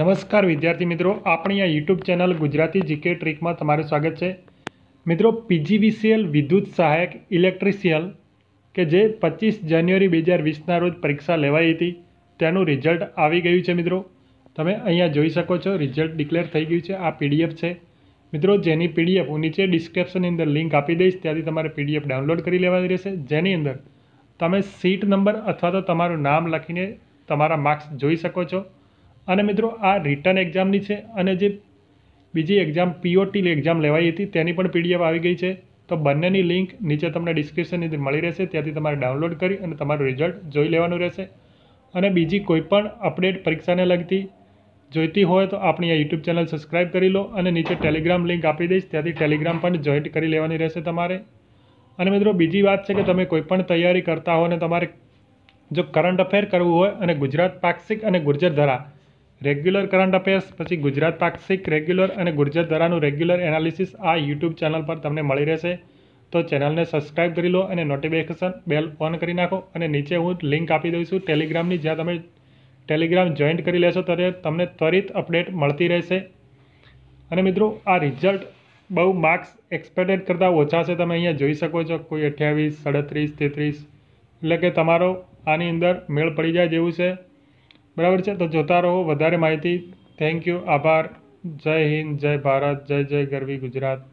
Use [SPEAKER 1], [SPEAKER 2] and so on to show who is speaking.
[SPEAKER 1] નમસ્કાર વિદ્યાર્થી મિત્રો આપણી આ યુટ્યુબ ચેનલ ગુજરાતી જીકે ટ્રીકમાં તમારું સ્વાગત છે મિત્રો પીજીવીસીએલ વિદ્યુત સહાયક ઇલેક્ટ્રિશિયલ કે જે પચીસ જાન્યુઆરી બે હજાર વીસના રોજ પરીક્ષા લેવાઈ હતી તેનું રિઝલ્ટ આવી ગયું છે મિત્રો તમે અહીંયા જોઈ શકો છો રિઝલ્ટ ડિક્લેર થઈ ગયું છે આ પીડીએફ છે મિત્રો જેની પીડીએફ હું નીચે ડિસ્ક્રિપ્શનની અંદર લિંક આપી દઈશ ત્યાંથી તમારે પીડીએફ ડાઉનલોડ કરી લેવાની રહેશે જેની અંદર તમે સીટ નંબર અથવા તો તમારું નામ લખીને તમારા માર્ક્સ જોઈ શકો છો અને મિત્રો આ રિટર્ન એક્ઝામની છે અને જે બીજી એક્ઝામ પીઓટી એક્ઝામ લેવાઈ હતી તેની પણ પીડીએફ આવી ગઈ છે તો બંનેની લિંક નીચે તમને ડિસ્ક્રિપ્શનની અંદર મળી રહેશે ત્યાંથી તમારે ડાઉનલોડ કરી અને તમારું રિઝલ્ટ જોઈ લેવાનું રહેશે અને બીજી કોઈપણ અપડેટ પરીક્ષાને લગતી જોઈતી હોય તો આપણી આ યુટ્યુબ ચેનલ સબસ્ક્રાઇબ કરી લો અને નીચે ટેલિગ્રામ લિંક આપી દઈશ ત્યાંથી ટેલિગ્રામ પણ જોઈન્ટ કરી લેવાની રહેશે તમારે અને મિત્રો બીજી વાત છે કે તમે કોઈપણ તૈયારી કરતા હો અને તમારે જો કરંટ અફેર કરવું હોય અને ગુજરાત પાક્ષિક અને ગુર્જર ધરા રેગ્યુલર કરંટ અફેર્સ પછી ગુજરાત પાક્ષિક રેગ્યુલર અને ગુર્જર ધરાનું રેગ્યુલર એનાલિસિસ આ યુટ્યુબ ચેનલ પર તમને મળી રહેશે તો ચેનલને સબસ્ક્રાઇબ કરી લો અને નોટિફિકેશન બેલ ઓન કરી નાખો અને નીચે હું લિંક આપી દઉં છું ટેલિગ્રામની જ્યાં તમે ટેલિગ્રામ જોઈન્ટ કરી લેશો ત્યારે તમને ત્વરિત અપડેટ મળતી રહેશે અને મિત્રો આ રિઝલ્ટ બહુ માર્ક્સ એક્સપેક્ટેડ કરતાં ઓછા છે તમે અહીંયા જોઈ શકો છો કોઈ અઠ્યાવીસ સાડત્રીસ તેત્રીસ એટલે કે તમારો આની અંદર મેળ પડી જાય જેવું છે બરાબર છે તો જોતા રહો વધારે માહિતી થેન્ક યુ આભાર જય હિન્દ જય ભારત જય જય ગરવી ગુજરાત